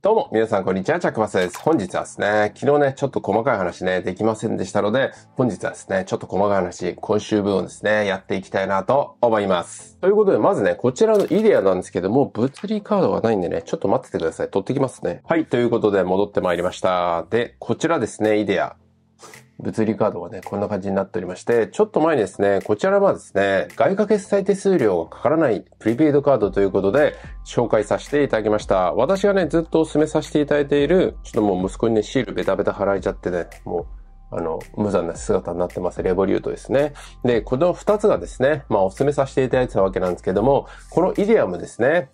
どうも、皆さん、こんにちは。チャックバスです。本日はですね、昨日ね、ちょっと細かい話ね、できませんでしたので、本日はですね、ちょっと細かい話、今週分をですね、やっていきたいなと思います。ということで、まずね、こちらのイデアなんですけども、物理カードがないんでね、ちょっと待っててください。取ってきますね。はい、ということで、戻ってまいりました。で、こちらですね、イデア。物理カードがね、こんな感じになっておりまして、ちょっと前にですね、こちらはですね、外貨決済手数料がかからないプリペイドカードということで、紹介させていただきました。私がね、ずっとお勧めさせていただいている、ちょっともう息子にね、シールベタベタ払いちゃってね、もう、あの、無残な姿になってます。レボリュートですね。で、この二つがですね、まあお勧めさせていただいてたわけなんですけども、このイデアムですね、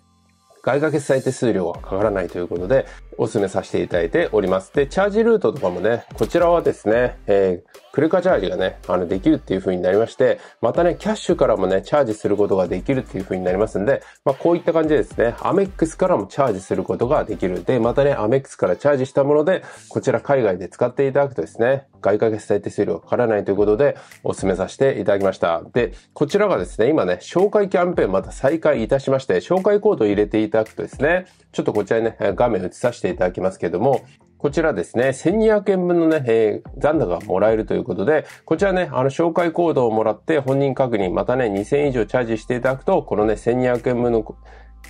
外貨決済手数料はかからないということで、お勧めさせていただいております。で、チャージルートとかもね、こちらはですね、えークレカチャージがね、あの、できるっていう風になりまして、またね、キャッシュからもね、チャージすることができるっていう風になりますんで、まあ、こういった感じでですね、アメックスからもチャージすることができる。で、またね、アメックスからチャージしたもので、こちら海外で使っていただくとですね、外貨決済手数料かからないということで、お勧めさせていただきました。で、こちらがですね、今ね、紹介キャンペーンまた再開いたしまして、紹介コードを入れていただくとですね、ちょっとこちらにね、画面映させていただきますけども、こちらですね、1200円分のね、えー、残高がもらえるということで、こちらね、あの、紹介コードをもらって本人確認、またね、2000以上チャージしていただくと、このね、1200円分の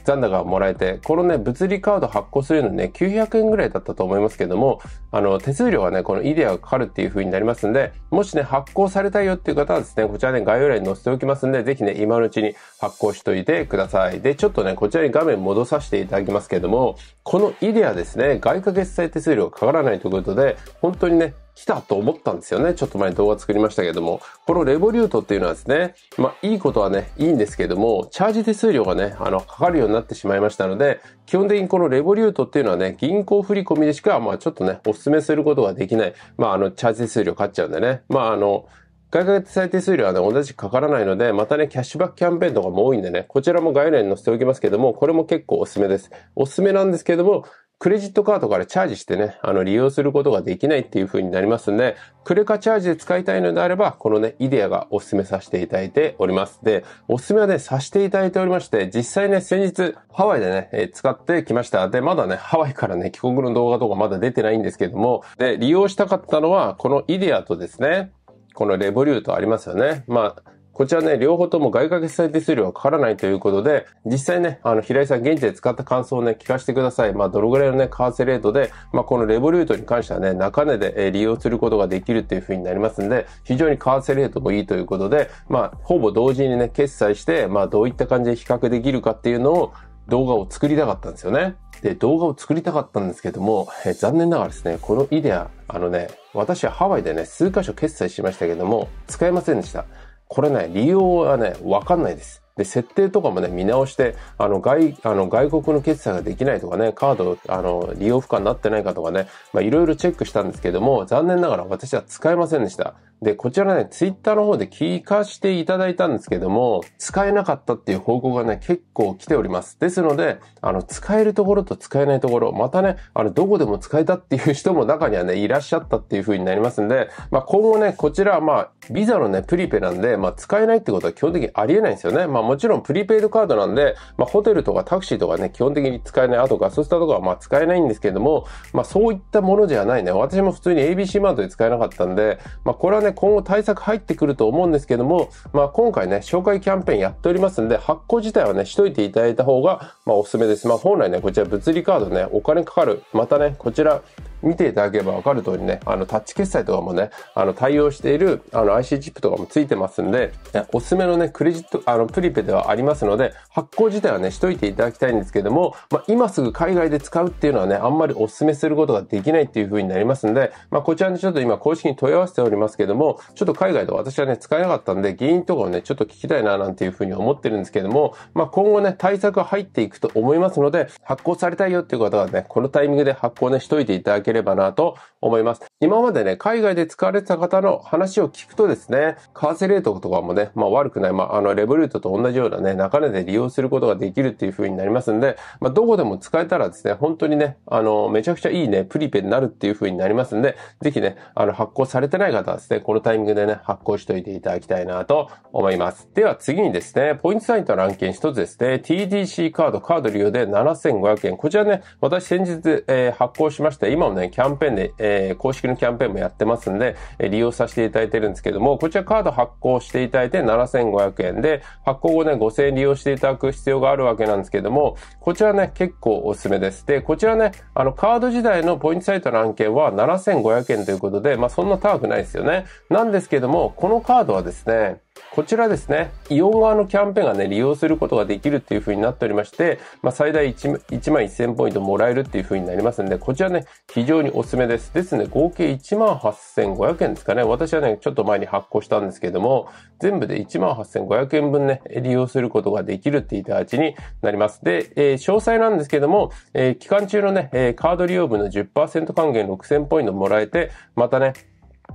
残高がもらえて、このね、物理カード発行するのにね、900円ぐらいだったと思いますけども、あの、手数料はね、このイデアがかかるっていう風になりますんで、もしね、発行されたいよっていう方はですね、こちらね、概要欄に載せておきますんで、ぜひね、今のうちに発行しといてください。で、ちょっとね、こちらに画面戻させていただきますけども、このイデアですね、外貨決済手数料がかからないということで、本当にね、来たと思ったんですよね。ちょっと前に動画作りましたけども、このレボリュートっていうのはですね、まあいいことはね、いいんですけども、チャージ手数料がね、あの、かかるようになってしまいましたので、基本的にこのレボリュートっていうのはね、銀行振込でしか、まあちょっとね、お勧めすることができない、まああの、チャージ手数料かかっちゃうんでね、まああの、外貨済手数料はね、同じかからないので、またね、キャッシュバックキャンペーンとかも多いんでね、こちらも概念に載せておきますけども、これも結構おすすめです。おすすめなんですけども、クレジットカードからチャージしてね、あの、利用することができないっていう風になりますんで、クレカチャージで使いたいのであれば、このね、イデアがお勧めさせていただいております。で、お勧めはね、させていただいておりまして、実際ね、先日、ハワイでね、え使ってきました。で、まだね、ハワイからね、帰国の動画とかまだ出てないんですけども、で、利用したかったのは、このイデアとですね、このレボリュートありますよね。まあ、こちらね、両方とも外貨決済手数料はかからないということで、実際ね、あの、平井さん現地で使った感想をね、聞かせてください。まあ、どのぐらいのね、為替レートで、まあ、このレボリュートに関してはね、中値で利用することができるっていう風になりますんで、非常に為替レートもいいということで、まあ、ほぼ同時にね、決済して、まあ、どういった感じで比較できるかっていうのを、動画を作りたかったんですよね。で、動画を作りたかったんですけども、え残念ながらですね、このイデア、あのね、私はハワイでね、数箇所決済しましたけども、使えませんでした。これね、理由はね、わかんないです。で、設定とかもね、見直して、あの、外、あの、外国の決済ができないとかね、カード、あの、利用不可になってないかとかね、まあ、いろいろチェックしたんですけども、残念ながら私は使えませんでした。で、こちらね、ツイッターの方で聞かしていただいたんですけども、使えなかったっていう報告がね、結構来ております。ですので、あの、使えるところと使えないところ、またね、あの、どこでも使えたっていう人も中にはね、いらっしゃったっていう風になりますんで、まあ、今後ね、こちらはまあ、ビザのね、プリペなんで、まあ、使えないってことは基本的にありえないんですよね。まあもちろんプリペイドカードなんで、まあ、ホテルとかタクシーとかね、基本的に使えない、あとガソスタとかはまあ使えないんですけども、まあ、そういったものじゃないね。私も普通に ABC マートで使えなかったんで、まあ、これはね、今後対策入ってくると思うんですけども、まあ、今回ね、紹介キャンペーンやっておりますんで、発行自体はね、しといていただいた方が、まあ、おすすめです。まあ、本来ね、こちら物理カードね、お金かかる。またね、こちら、見ていただければわかる通りね、あの、タッチ決済とかもね、あの、対応している、あの、IC チップとかもついてますんで、おすすめのね、クレジット、あの、プリペではありますので、発行自体はね、しといていただきたいんですけども、まあ、今すぐ海外で使うっていうのはね、あんまりお勧めすることができないっていう風になりますんで、まあ、こちらにちょっと今、公式に問い合わせておりますけども、ちょっと海外で私はね、使えなかったんで、原因とかをね、ちょっと聞きたいな、なんていう風に思ってるんですけども、まあ、今後ね、対策入っていくと思いますので、発行されたいよっていう方はね、このタイミングで発行ね、しといていただけければなと思います。今までね、海外で使われてた方の話を聞くとですね、為替レートとかもね、まあ悪くない、まああの、レブルートと同じようなね、中根で利用することができるっていう風になりますんで、まあどこでも使えたらですね、本当にね、あの、めちゃくちゃいいね、プリペになるっていう風になりますんで、ぜひね、あの、発行されてない方はですね、このタイミングでね、発行しといていただきたいなと思います。では次にですね、ポイントサインとの案件一つですね、TDC カード、カード利用で7500円。こちらね、私先日、えー、発行しまして、今もね、キャンペーンで、えー、公式のキャンペーンもやってますんで、利用させていただいてるんですけども、こちらカード発行していただいて7500円で、発行後ね、5000円利用していただく必要があるわけなんですけども、こちらね、結構おすすめです。で、こちらね、あの、カード時代のポイントサイトの案件は7500円ということで、まあ、そんな高くないですよね。なんですけども、このカードはですね、こちらですね、イオン側のキャンペーンがね、利用することができるっていう風になっておりまして、まあ、最大 1, 1万1000ポイントもらえるっていう風になりますんで、こちらね、非常におすすめです。ですね、合計1万8500円ですかね。私はね、ちょっと前に発行したんですけども、全部で1万8500円分ね、利用することができるっていう形になります。で、えー、詳細なんですけども、えー、期間中のね、カード利用分の10%還元6000ポイントもらえて、またね、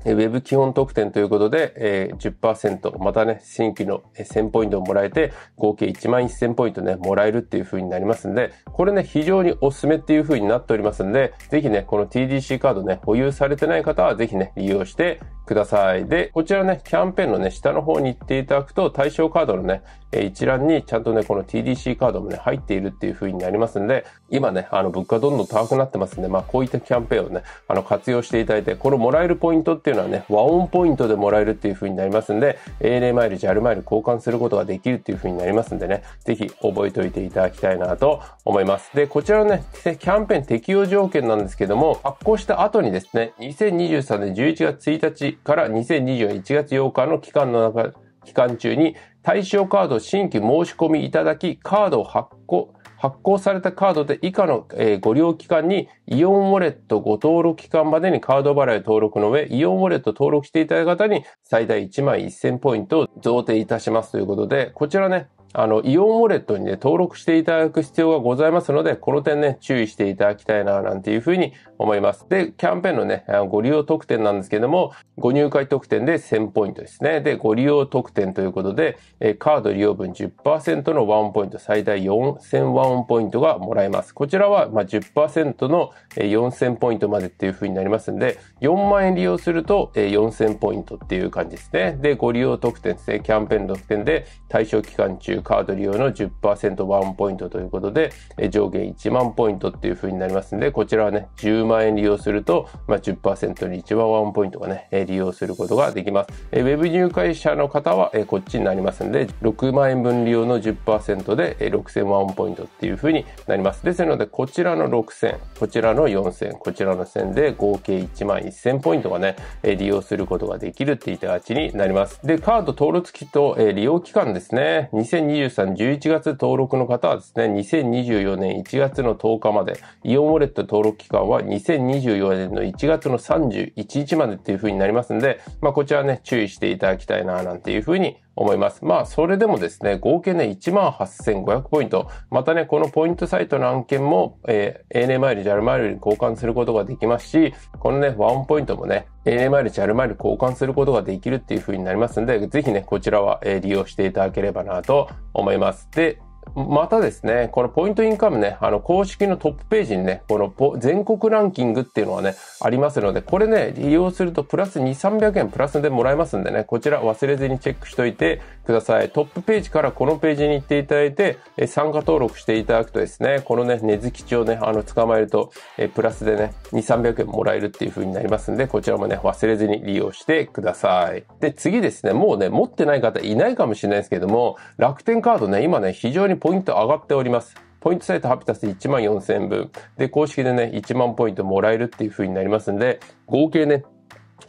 ウェブ基本特典ということで、えー、10%、またね、新規の1000ポイントをもらえて、合計1万1000ポイントね、もらえるっていう風になりますんで、これね、非常におすすめっていう風になっておりますんで、ぜひね、この TDC カードね、保有されてない方は、ぜひね、利用してください。で、こちらね、キャンペーンのね、下の方に行っていただくと、対象カードのね、一覧にちゃんとね、この TDC カードもね、入っているっていう風になりますんで、今ね、あの、物価どんどん高くなってますんで、まあ、こういったキャンペーンをね、あの、活用していただいて、これもらえるポイントっていうのはね、和音ポイントでもらえるっていう風になりますんで、ANA マイル、JAL マイル交換することができるっていう風になりますんでね、ぜひ覚えておいていただきたいなと思います。で、こちらのね、キャンペーン適用条件なんですけども、発行した後にですね、2023年11月1日から2024 1月8日の期間の中、期間中に対象カード新規申し込みいただき、カードを発行、発行されたカードで以下の、えご利用期間にイオンウォレットご登録期間までにカード払い登録の上、イオンウォレット登録していただいた方に最大1万1000ポイントを贈呈いたしますということで、こちらね、あの、イオンウォレットにね、登録していただく必要がございますので、この点ね、注意していただきたいな、なんていうふうに思います。で、キャンペーンのね、ご利用特典なんですけども、ご入会特典で1000ポイントですね。で、ご利用特典ということで、カード利用分10%のワンポイント、最大4000ワンポイントがもらえます。こちらは、まあ、10%の4000ポイントまでっていうふうになりますんで、4万円利用すると4000ポイントっていう感じですね。で、ご利用特典ですね、キャンペーン特典で、対象期間中、カード利用の10%ワンポイントということで、え上限1万ポイントっていう風になりますんで、こちらはね、10万円利用すると、まあ、10%に1万ワンポイントがね、え利用することができます。えー、ウェブ入会者の方は、えこっちになりますんで、6万円分利用の10%で、え6000ワンポイントっていう風になります。ですので、こちらの6000、こちらの4000、こちらの1000で合計1万1000ポイントがね、え利用することができるっていった形になります。で、カード登録期と、え利用期間ですね、2020 2023、11月登録の方はですね、2024年1月の10日まで、イオンウォレット登録期間は2024年の1月の31日までっていう風になりますんで、まあ、こちらね、注意していただきたいな、なんていう風に思います。まあ、それでもですね、合計ね、18,500ポイント。またね、このポイントサイトの案件も、えー、ANA マイル、JAL マイルに交換することができますし、このね、ワンポイントもね、ANA マイル、JAL マイル交換することができるっていう風になりますんで、ぜひね、こちらは、えー、利用していただければなと思います。で、またですね、このポイントインカムね、あの公式のトップページにね、この全国ランキングっていうのはね、ありますので、これね、利用するとプラス2、300円プラスでもらえますんでね、こちら忘れずにチェックしといてください。トップページからこのページに行っていただいて、え参加登録していただくとですね、このね、根付きをね、あの、捕まえると、えプラスでね、2、300円もらえるっていう風になりますんで、こちらもね、忘れずに利用してください。で、次ですね、もうね、持ってない方いないかもしれないですけども、楽天カードね、今ね、非常ににポイント上がっております。ポイントサイトハピタス1万4000分。で、公式でね、1万ポイントもらえるっていう風になりますんで、合計ね、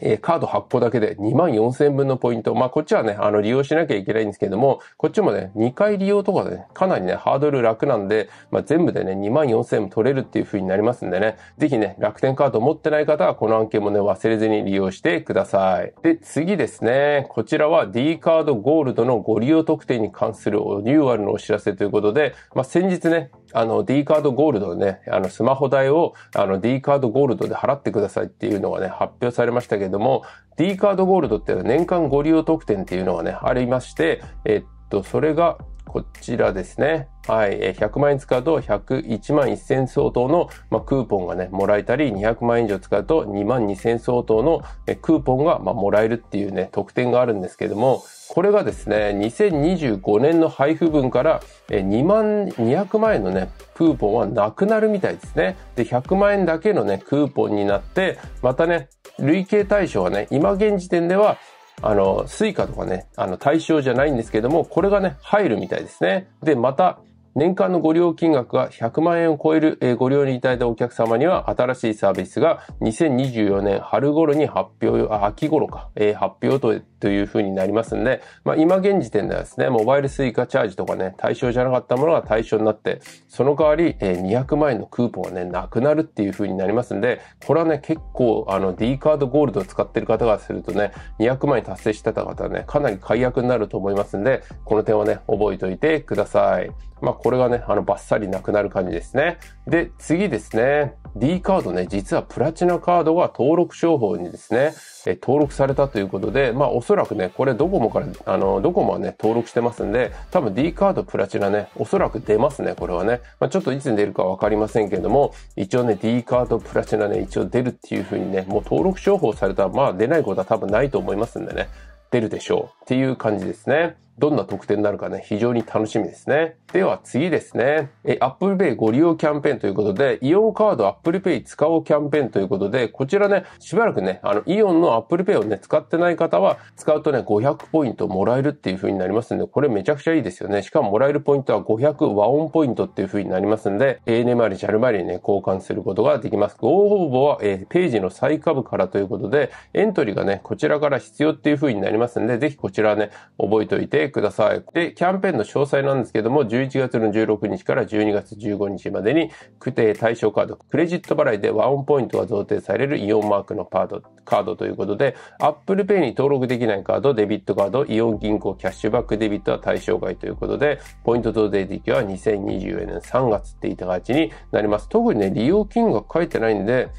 えカード発行だけで2万4000分のポイント。まあ、こっちはね、あの、利用しなきゃいけないんですけども、こっちもね、2回利用とかで、ね、かなりね、ハードル楽なんで、まあ、全部でね、2万4000も取れるっていう風になりますんでね、ぜひね、楽天カード持ってない方は、この案件もね、忘れずに利用してください。で、次ですね、こちらは D カードゴールドのご利用特典に関するリニューアルのお知らせということで、まあ、先日ね、あの D カードゴールドね、あのスマホ代をあの D カードゴールドで払ってくださいっていうのがね、発表されましたけれども、D カードゴールドっていうのは年間ご利用特典っていうのがね、ありまして、えっと、それがこちらですね。はい。100万円使うと101万1000相当の、クーポンがね、もらえたり、200万円以上使うと2万2000相当のクーポンが、もらえるっていうね、特典があるんですけども、これがですね、2025年の配布分から2万、200万円のね、クーポンはなくなるみたいですね。で、100万円だけのね、クーポンになって、またね、累計対象はね、今現時点ではあの、スイカとかね、あの、対象じゃないんですけども、これがね、入るみたいですね。で、また、年間のご利用金額が100万円を超えるご利用にいただいたお客様には新しいサービスが2024年春頃に発表、あ、秋頃か、えー、発表とというふうになりますんで、まあ、今現時点ではですね、モバイルスイカチャージとかね、対象じゃなかったものが対象になって、その代わり、200万円のクーポンがね、なくなるっていうふうになりますんで、これはね、結構、あの、D カードゴールドを使ってる方がするとね、200万円達成してた方はね、かなり解約になると思いますんで、この点はね、覚えておいてください。まあこれがね、あの、バッサリなくなる感じですね。で、次ですね。D カードね、実はプラチナカードが登録商法にですね、え登録されたということで、まあおそらくね、これドコモから、あの、ドコモはね、登録してますんで、多分 D カードプラチナね、おそらく出ますね、これはね。まあちょっといつに出るかわかりませんけれども、一応ね、D カードプラチナね、一応出るっていうふうにね、もう登録商法されたら、まあ出ないことは多分ないと思いますんでね、出るでしょうっていう感じですね。どんな特典になるかね、非常に楽しみですね。では次ですね。え、Apple Pay ご利用キャンペーンということで、イオンカード Apple Pay 使おうキャンペーンということで、こちらね、しばらくね、あの、イオンの Apple Pay をね、使ってない方は、使うとね、500ポイントもらえるっていう風になりますんで、これめちゃくちゃいいですよね。しかももらえるポイントは500和音ポイントっていう風になりますんで、ANA 周り、JAL 周りにね、交換することができます。ご応募は、えページの最下部からということで、エントリーがね、こちらから必要っていう風になりますんで、ぜひこちらね、覚えておいて、ください。で、キャンペーンの詳細なんですけども、11月の16日から12月15日までに、区定対象カード、クレジット払いでワンポイントが贈呈されるイオンマークのパード、カードということで、Apple Pay に登録できないカード、デビットカード、イオン銀行キャッシュバックデビットは対象外ということで、ポイント贈呈時期は2024年3月っていた形になります。特にね、利用金額書いてないんで、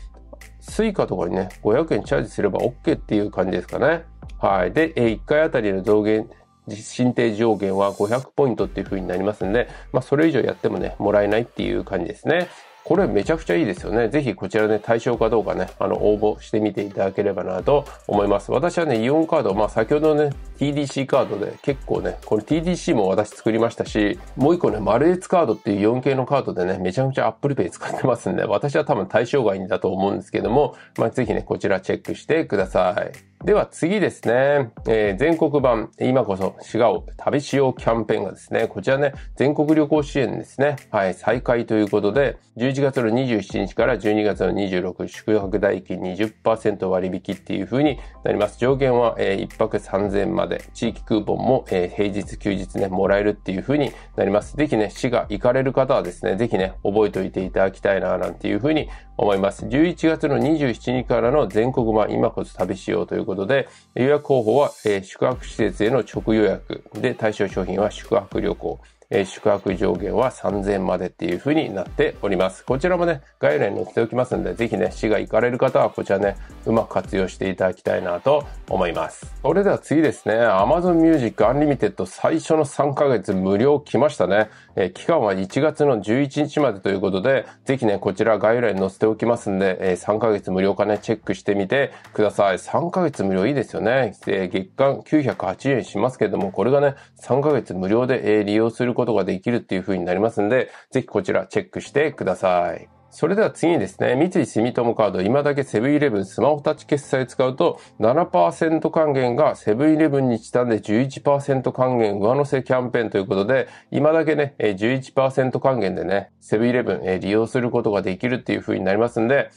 suica とかにね、500円チャージすれば OK っていう感じですかね。はい。で、1回あたりの増減、申定上限は500ポイントっていう風になりますんで、まあ、それ以上やってもね、もらえないっていう感じですね。これめちゃくちゃいいですよね。ぜひこちらね、対象かどうかね、あの、応募してみていただければなと思います。私はね、イオンカード、まあ先ほどね、TDC カードで結構ね、これ TDC も私作りましたし、もう一個ね、マルエツカードっていう 4K のカードでね、めちゃくちゃアップルペイ使ってますんで、私は多分対象外だと思うんですけども、まあぜひね、こちらチェックしてください。では次ですね、えー、全国版、今こそ滋賀を旅しようキャンペーンがですね、こちらね、全国旅行支援ですね、はい、再開ということで、11月の27日から12月の26宿泊代金20%割引っていう風になります。上限は、えー、1泊3000円まで、地域クーポンも、えー、平日休日ね、もらえるっていう風になります。ぜひね、滋賀行かれる方はですね、ぜひね、覚えておいていただきたいな、なんていう風に思います。11月の27日からの全国版今こそ旅しようということで、予約方法は、えー、宿泊施設への直予約で対象商品は宿泊旅行。え宿泊上限は3000までっていう風になっております。こちらもね、概要欄に載せておきますので、ぜひね、市が行かれる方はこちらね、うまく活用していただきたいなと思います。それでは次ですね、Amazon Music Unlimited 最初の3ヶ月無料来ましたね。え期間は1月の11日までということで、ぜひね、こちら概要欄に載せておきますんで、え3ヶ月無料かね、チェックしてみてください。3ヶ月無料いいですよね。え月間980円しますけれども、これがね、3ヶ月無料で、え利用することができるっていう風になりますんで、ぜひこちらチェックしてください。それでは次にですね、三井住友カード、今だけセブンイレブンスマホタッチ決済使うと7%還元がセブンイレブンにちたんで11%還元上乗せキャンペーンということで、今だけね、11%還元でね、セブンイレブン利用することができるっていう風になりますんで、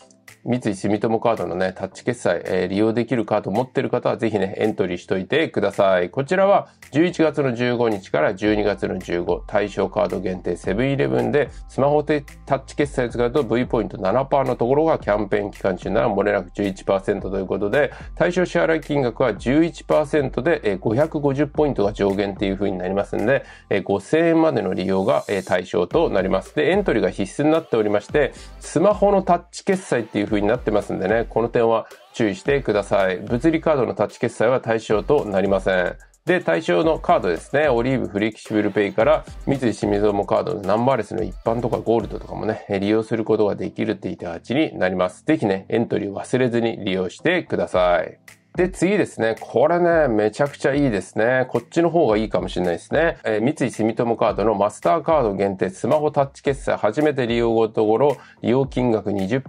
三井住友カードのね、タッチ決済、えー、利用できるカード持ってる方はぜひね、エントリーしといてください。こちらは11月の15日から12月の15、対象カード限定セブンイレブンで、スマホでタッチ決済使うと V ポイント7%のところがキャンペーン期間中なら漏れなく11%ということで、対象支払い金額は11%で、えー、550ポイントが上限っていう風になりますんで、えー、5000円までの利用が、えー、対象となります。で、エントリーが必須になっておりまして、スマホのタッチ決済っていう風になってますんでね、この点は注意してください。物理カードのタッチ決済は対象となりません。で、対象のカードですね。オリーブフレキシブルペイから三井清水もカードのナンバーレスの一般とかゴールドとかもね、利用することができるっていたちになります。ぜひね、エントリーを忘れずに利用してください。で、次ですね。これね、めちゃくちゃいいですね。こっちの方がいいかもしれないですね。えー、三井住友カードのマスターカード限定スマホタッチ決済初めて利用後のところ、利用金額20%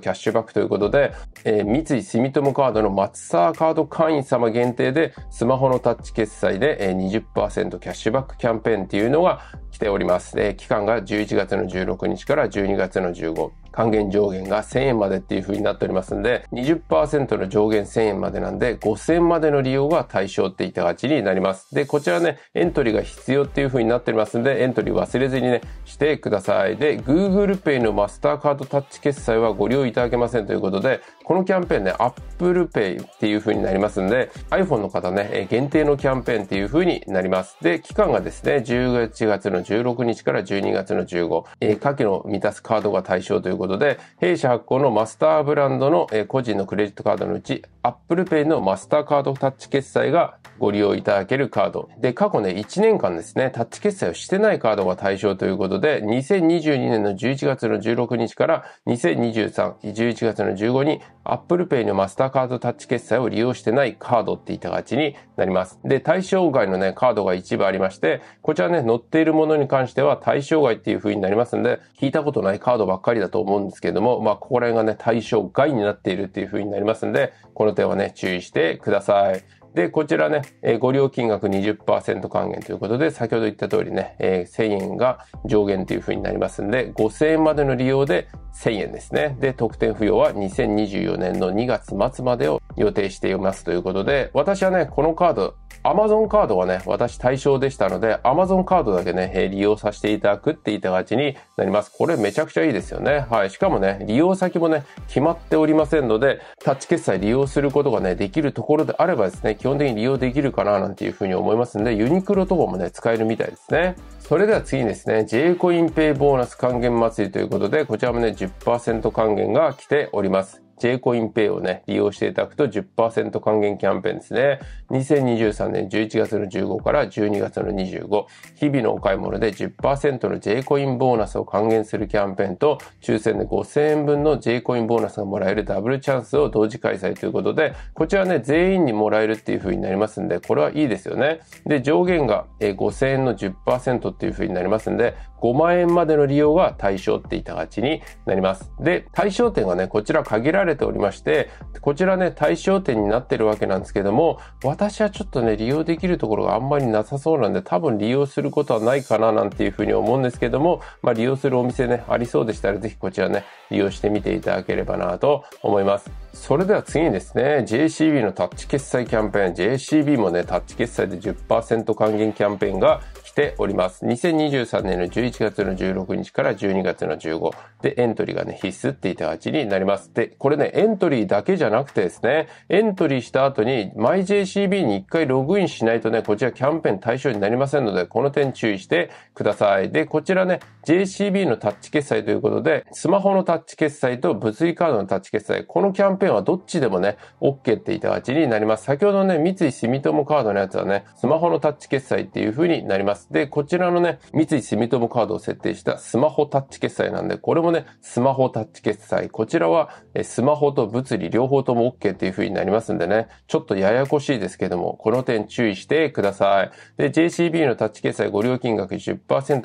キャッシュバックということで、えー、三井住友カードのマスターカード会員様限定で、スマホのタッチ決済で、え20%キャッシュバックキャンペーンっていうのが来ております。えー、期間が11月の16日から12月の15。還元上限が1000円までっていう風になっておりますんで、20%の上限1000円までなんで、5000円までの利用が対象っていった形になります。で、こちらね、エントリーが必要っていう風になっておりますんで、エントリー忘れずにね、してください。で、Google Pay のマスターカードタッチ決済はご利用いただけませんということで、このキャンペーンね、Apple Pay っていう風になりますんで、iPhone の方ね、限定のキャンペーンっていう風になります。で、期間がですね、11月の16日から12月の15、えー、下記の満たすカードが対象ということで、弊社発行のマスターブランドの、えー、個人のクレジットカードのうち、Apple Pay のマスターカードタッチ決済がご利用いただけるカード。で、過去ね、1年間ですね、タッチ決済をしてないカードが対象ということで、2022年の11月の16日から2023、11月の15に Apple Pay のマスターカードタッチ決済を利用してないカードっていった形になります。で、対象外のね、カードが一部ありまして、こちらね、載っているものに関しては対象外っていう風になりますんで、聞いたことないカードばっかりだと思うんですけども、まあ、ここら辺がね、対象外になっているっていう風になりますんで、この点はね、注意してください。で、こちらね、えー、ご料金額20%還元ということで、先ほど言った通りね、えー、1000円が上限というふうになりますんで、5000円までの利用で1000円ですね。で、特典付与は2024年の2月末までを予定していますということで、私はね、このカード、アマゾンカードはね、私対象でしたので、アマゾンカードだけね、利用させていただくって言いた形になります。これめちゃくちゃいいですよね。はい。しかもね、利用先もね、決まっておりませんので、タッチ決済利用することがね、できるところであればですね、基本的に利用できるかななんていうふうに思いますんで、ユニクロとかもね、使えるみたいですね。それでは次にですね、J コインペイボーナス還元祭りということで、こちらもね、10%還元が来ております。J コインペイをね、利用していただくと10%還元キャンペーンですね。2023年11月の15から12月の25、日々のお買い物で10%の J コインボーナスを還元するキャンペーンと、抽選で5000円分の J コインボーナスがもらえるダブルチャンスを同時開催ということで、こちらね、全員にもらえるっていう風になりますんで、これはいいですよね。で、上限が5000円の10%っていう風になりますんで、5万円までの利用が対象っていたがちになります。で、対象店がね、こちら限られておりまして、こちらね、対象店になってるわけなんですけども、私はちょっとね、利用できるところがあんまりなさそうなんで、多分利用することはないかななんていうふうに思うんですけども、まあ利用するお店ね、ありそうでしたら、ぜひこちらね、利用してみていただければなと思います。それでは次にですね、JCB のタッチ決済キャンペーン、JCB もね、タッチ決済で10%還元キャンペーンがております。2023年の11月の16日から12月の15でエントリーがね、必須っていた8になります。で、これね、エントリーだけじゃなくてですね、エントリーした後に MyJCB に一回ログインしないとね、こちらキャンペーン対象になりませんので、この点注意してください。で、こちらね、JCB のタッチ決済ということで、スマホのタッチ決済と物理カードのタッチ決済、このキャンペーンはどっちでもね、OK っていた8になります。先ほどね、三井住友カードのやつはね、スマホのタッチ決済っていう風になります。。で、こちらのね、三井住友カードを設定したスマホタッチ決済なんで、これもね、スマホタッチ決済。こちらは、スマホと物理両方とも OK っていう風になりますんでね、ちょっとややこしいですけども、この点注意してください。で、JCB のタッチ決済ご料金額10%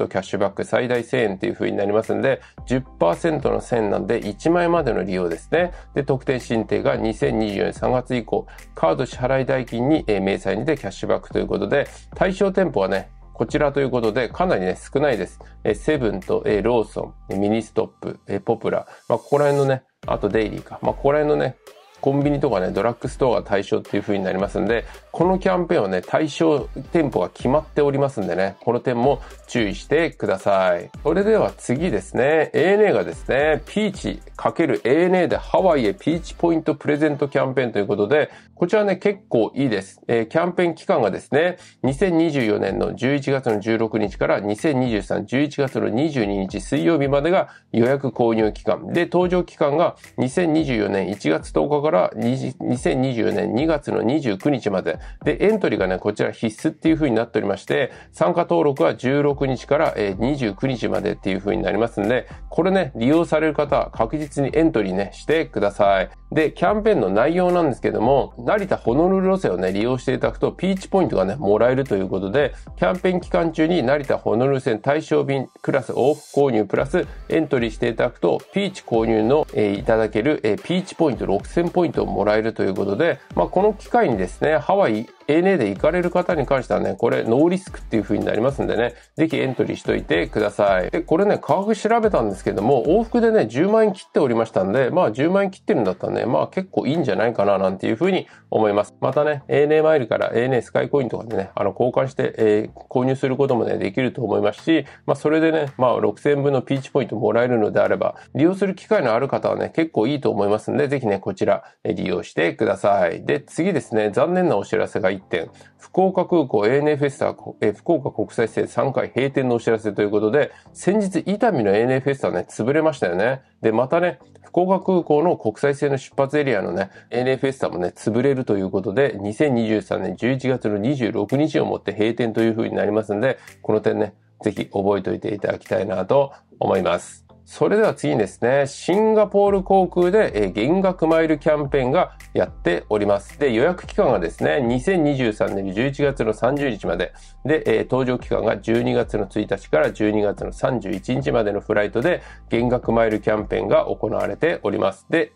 キャッシュバック最大1000円っていう風になりますんで、10%の1000なんで1枚までの利用ですね。で、特典申請が2024年3月以降、カード支払い代金に明細にてキャッシュバックということで、対象店舗はね、こちらということで、かなりね、少ないです。えセブンと、えローソン、ミニストップ、えポプラ、まあ、ここら辺のね、あとデイリーか、まあ、ここら辺のね、コンビニとかね、ドラッグストアが対象っていう風になりますんで、このキャンペーンはね、対象店舗が決まっておりますんでね、この点も注意してください。それでは次ですね、ANA がですね、ピーチ ×ANA でハワイへピーチポイントプレゼントキャンペーンということで、こちらね、結構いいです。えー、キャンペーン期間がですね、2024年の11月の16日から2023、11月の22日水曜日までが予約購入期間。で、登場期間が2024年1月10日からから2024年2月の29日まで。で、エントリーがね、こちら必須っていう風になっておりまして、参加登録は16日から29日までっていう風になりますんで、これね、利用される方は確実にエントリーね、してください。で、キャンペーンの内容なんですけども、成田ホノルル路線をね、利用していただくと、ピーチポイントがね、もらえるということで、キャンペーン期間中に成田ホノルル線対象便クラス往復購入プラスエントリーしていただくと、ピーチ購入の、えー、いただける、えー、ピーチポイント6000ポイントをもらえるということで、まあ、この機会にですね、ハワイ ANA で行かれる方に関してはね、これノーリスクっていう風になりますんでね、ぜひエントリーしといてください。で、これね、価格調べたんですけども、往復でね、10万円切っておりましたんで、まあ10万円切ってるんだったらね、まあ結構いいんじゃないかななんていう風に思います。またね、ANA マイルから ANA スカイコインとかでね、あの交換して、えー、購入することもね、できると思いますし、まあそれでね、まあ6000分のピーチポイントもらえるのであれば、利用する機会のある方はね、結構いいと思いますんで、ぜひね、こちら利用してください。で、次ですね、残念なお知らせが1点、福岡空港 ANA フェスタ、え福岡国際線3回閉店のお知らせということで、先日伊丹の ANA フェスタね、潰れましたよね。で、またね、福岡空港の国際線の出発エリアのね、ANA フェスタもね、潰れるということで、2023年11月の26日をもって閉店という風になりますんで、この点ね、ぜひ覚えておいていただきたいなと思います。それでは次にですね、シンガポール航空で減額マイルキャンペーンがやっております。で、予約期間がですね、2023年11月の30日まで、で、え搭乗期間が12月の1日から12月の31日までのフライトで減額マイルキャンペーンが行われております。で、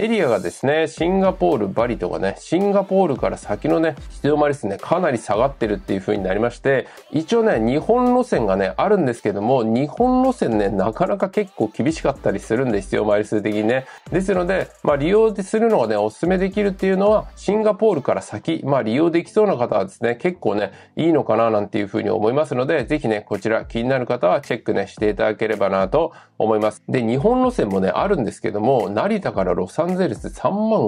エリアがですね、シンガポール、バリとかね、シンガポールから先のね、必止まりですね、かなり下がってるっていう風になりまして、一応ね、日本路線がね、あるんですけども、日本路線ね、なかなか結構厳しかったりするんで、必要マイル数的にね。ですので、まあ利用するのがね、お勧めできるっていうのは、シンガポールから先、まあ利用できそうな方はですね、結構ね、いいのかななんていう風に思いますので、ぜひね、こちら気になる方はチェックね、していただければなと思います。で、日本路線もね、あるんですけども、成田からロサンンゼルス3万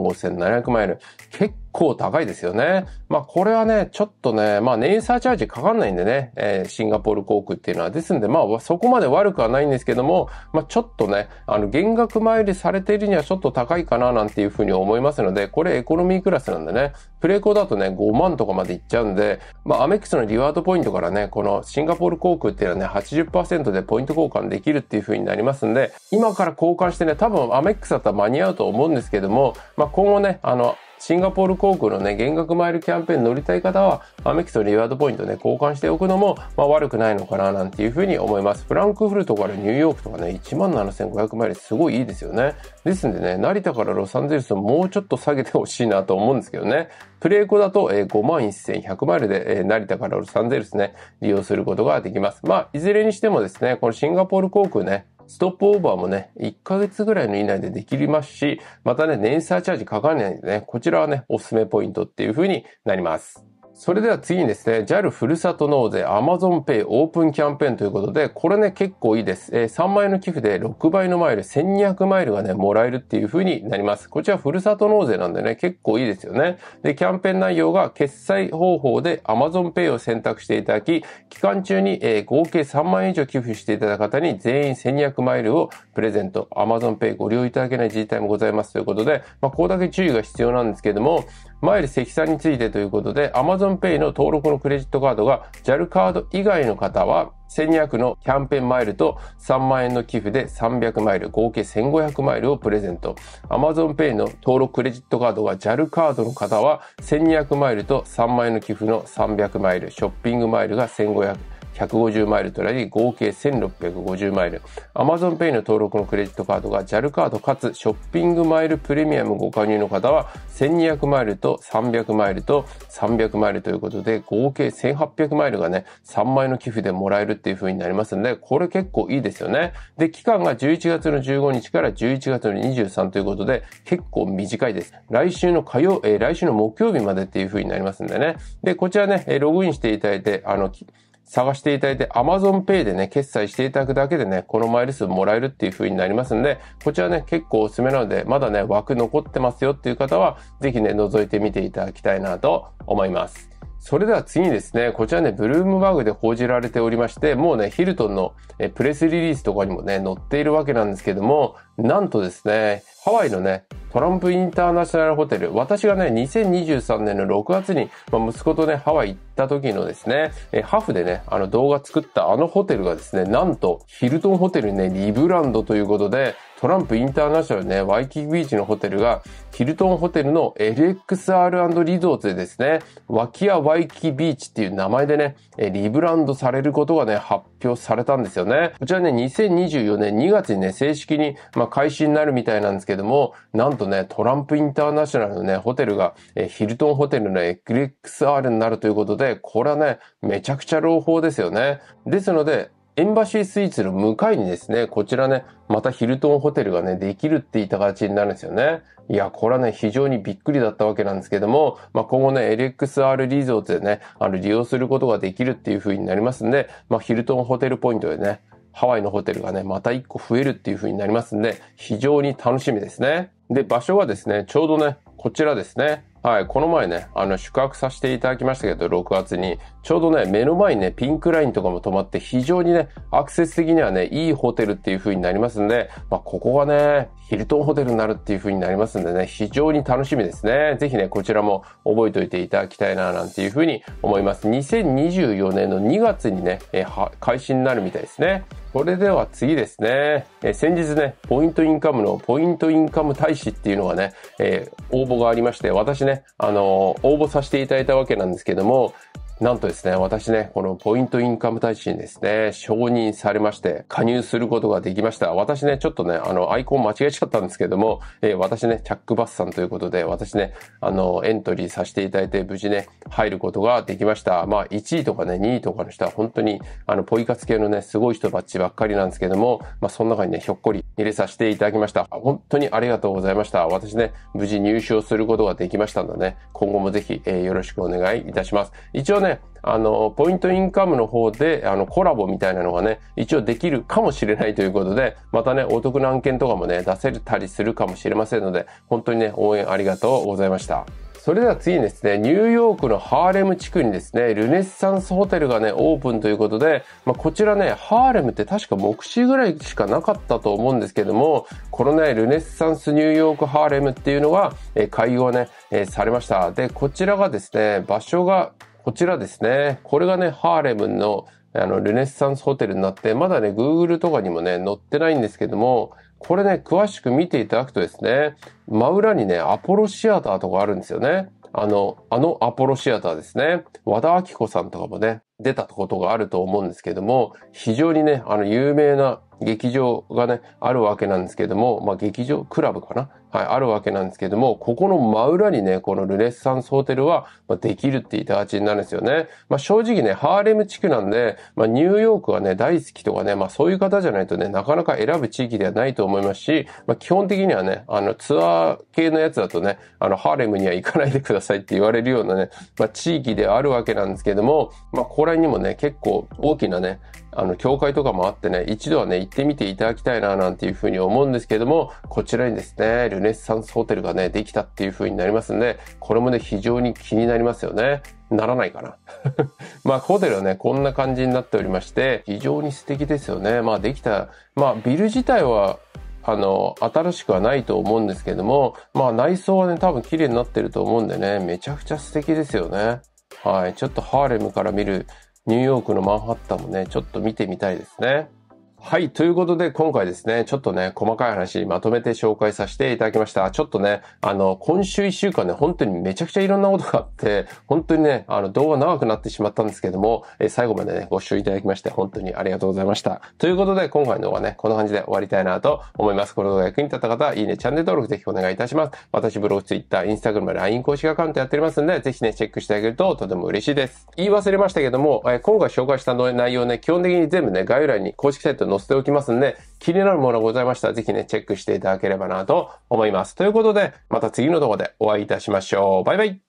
5700マイル。結構高いですよね。まあこれはね、ちょっとね、まあ燃油サーチャージかかんないんでね、えー、シンガポール航空っていうのは。ですんで、まあそこまで悪くはないんですけども、まあちょっとね、あの減額前売りされているにはちょっと高いかななんていうふうに思いますので、これエコノミークラスなんでね、プレコだとね、5万とかまでいっちゃうんで、まあアメックスのリワードポイントからね、このシンガポール航空っていうのはね、80%でポイント交換できるっていうふうになりますんで、今から交換してね、多分アメックスだったら間に合うと思うんですけども、まあ今後ね、あの、シンガポール航空のね、減額マイルキャンペーン乗りたい方は、アメキとリワードポイントね、交換しておくのも、まあ、悪くないのかな、なんていうふうに思います。フランクフルトからニューヨークとかね、17,500マイルすごいいいですよね。ですんでね、成田からロサンゼルスをもうちょっと下げてほしいなと思うんですけどね。プレイコだと、えー、51,100マイルで、えー、成田からロサンゼルスね、利用することができます。まあ、いずれにしてもですね、このシンガポール航空ね、ストップオーバーもね、1ヶ月ぐらいの以内でできますし、またね、年サーチャージかからないんでね、こちらはね、おすすめポイントっていう風になります。それでは次にですね、JAL ふるさと納税 AmazonPay オープンキャンペーンということで、これね、結構いいです。えー、3万円の寄付で6倍のマイル、1200マイルがね、もらえるっていう風になります。こちらふるさと納税なんでね、結構いいですよね。で、キャンペーン内容が決済方法で AmazonPay を選択していただき、期間中に、えー、合計3万円以上寄付していただく方に全員1200マイルをプレゼント、AmazonPay ご利用いただけない自治体もございますということで、まあ、ここだけ注意が必要なんですけども、マイル積算についてということで、Amazon Pay の登録のクレジットカードが JAL カード以外の方は、1200のキャンペーンマイルと3万円の寄付で300マイル、合計1500マイルをプレゼント。Amazon Pay の登録クレジットカードが JAL カードの方は、1200マイルと3万円の寄付の300マイル、ショッピングマイルが1500 150マイルとなり、合計1650マイル。Amazon Pay の登録のクレジットカードが JAL カードかつショッピングマイルプレミアムご加入の方は、1200マイルと300マイルと300マイルということで、合計1800マイルがね、3枚の寄付でもらえるっていう風になりますので、これ結構いいですよね。で、期間が11月の15日から11月の23ということで、結構短いです。来週の火曜、えー、来週の木曜日までっていう風になりますんでね。で、こちらね、ログインしていただいて、あの、探していただいて Amazon Pay でね、決済していただくだけでね、このマイル数もらえるっていう風になりますんで、こちらね、結構おすすめなので、まだね、枠残ってますよっていう方は、ぜひね、覗いてみていただきたいなと思います。それでは次にですね、こちらね、ブルームバーグで報じられておりまして、もうね、ヒルトンのプレスリリースとかにもね、載っているわけなんですけども、なんとですね、ハワイのね、トランプインターナショナルホテル、私がね、2023年の6月に、まあ、息子とね、ハワイ行った時のですね、ハフでね、あの動画作ったあのホテルがですね、なんと、ヒルトンホテルにね、リブランドということで、トランプインターナショナルね、ワイキキビーチのホテルが、ヒルトンホテルの LXR& リゾートでですね、ワキアワイキキビーチっていう名前でね、リブランドされることがね、発表されたんですよね。こちらね、2024年2月にね、正式に、まあ、開始になるみたいなんですけども、なんとね、トランプインターナショナルのね、ホテルが、ヒルトンホテルの XR になるということで、これはね、めちゃくちゃ朗報ですよね。ですので、エンバシースイーツの向かいにですね、こちらね、またヒルトンホテルがね、できるって言った形になるんですよね。いや、これはね、非常にびっくりだったわけなんですけども、まあ、今後ね、LXR リゾートでね、あの、利用することができるっていう風になりますんで、まあ、ヒルトンホテルポイントでね、ハワイのホテルがね、また一個増えるっていう風になりますんで、非常に楽しみですね。で、場所はですね、ちょうどね、こちらですね。はい、この前ね、あの、宿泊させていただきましたけど、6月に、ちょうどね、目の前にね、ピンクラインとかも泊まって、非常にね、アクセス的にはね、いいホテルっていう風になりますんで、まあ、ここがね、ヒルトンホテルになるっていう風になりますんでね、非常に楽しみですね。ぜひね、こちらも覚えておいていただきたいな、なんていう風に思います。2024年の2月にね、えー、開始になるみたいですね。それでは次ですね。え先日ね、ポイントインカムのポイントインカム大使っていうのがね、えー、応募がありまして、私ね、あのー、応募させていただいたわけなんですけども、なんとですね、私ね、このポイントインカム大使にですね、承認されまして、加入することができました。私ね、ちょっとね、あの、アイコン間違えちゃったんですけども、えー、私ね、チャックバスさんということで、私ね、あの、エントリーさせていただいて、無事ね、入ることができました。まあ、1位とかね、2位とかの人は本当に、あの、ポイ活系のね、すごい人ッちばっかりなんですけども、まあ、その中にね、ひょっこり入れさせていただきました。本当にありがとうございました。私ね、無事入賞することができましたのでね、今後もぜひ、えー、よろしくお願いいたします。一応ね、ね、あの、ポイントインカムの方で、あの、コラボみたいなのがね、一応できるかもしれないということで、またね、お得な案件とかもね、出せたりするかもしれませんので、本当にね、応援ありがとうございました。それでは次にですね、ニューヨークのハーレム地区にですね、ルネッサンスホテルがね、オープンということで、まあ、こちらね、ハーレムって確か目視ぐらいしかなかったと思うんですけども、このね、ルネッサンスニューヨークハーレムっていうのが、えー、開業ね、えー、されました。で、こちらがですね、場所がこちらですね。これがね、ハーレムのあの、ルネッサンスホテルになって、まだね、Google とかにもね、載ってないんですけども、これね、詳しく見ていただくとですね、真裏にね、アポロシアターとかあるんですよね。あの、あのアポロシアターですね。和田明子さんとかもね、出たことがあると思うんですけども、非常にね、あの、有名な劇場がね、あるわけなんですけども、まあ、劇場、クラブかなはい、あるわけなんですけども、ここの真裏にね、このルネッサンスホテルは、まできるって言った形になるんですよね。まあ、正直ね、ハーレム地区なんで、まあ、ニューヨークはね、大好きとかね、まあ、そういう方じゃないとね、なかなか選ぶ地域ではないと思いますし、まあ、基本的にはね、あの、ツアー系のやつだとね、あの、ハーレムには行かないでくださいって言われるようなね、まあ、地域であるわけなんですけども、まあ、ここら辺にもね、結構大きなね、あの、教会とかもあってね、一度はね、行ってみていただきたいな、なんていうふうに思うんですけども、こちらにですね、ルネッサンスホテルがね、できたっていう風になりますんで、これもね、非常に気になりますよね。ならないかな。まあ、ホテルはね、こんな感じになっておりまして、非常に素敵ですよね。まあ、できた、まあ、ビル自体は、あの、新しくはないと思うんですけども、まあ、内装はね、多分綺麗になってると思うんでね、めちゃくちゃ素敵ですよね。はい。ちょっとハーレムから見るニューヨークのマンハッタンもね、ちょっと見てみたいですね。はい。ということで、今回ですね、ちょっとね、細かい話、まとめて紹介させていただきました。ちょっとね、あの、今週1週間ね、本当にめちゃくちゃいろんなことがあって、本当にね、あの、動画長くなってしまったんですけども、え最後までね、ご視聴いただきまして、本当にありがとうございました。ということで、今回の動画ね、こんな感じで終わりたいなと思います。この動画役に立った方は、いいね、チャンネル登録ぜひお願いいたします。私、ブログ、ツイッター、インスタグラム、LINE 公式アカウントやっておりますので、ぜひね、チェックしてあげるととても嬉しいです。言い忘れましたけども、え今回紹介した内容ね、基本的に全部ね、概要欄に公式サイトの載せておきますんで、気になるものございましたら、ぜひね、チェックしていただければなと思います。ということで、また次の動画でお会いいたしましょう。バイバイ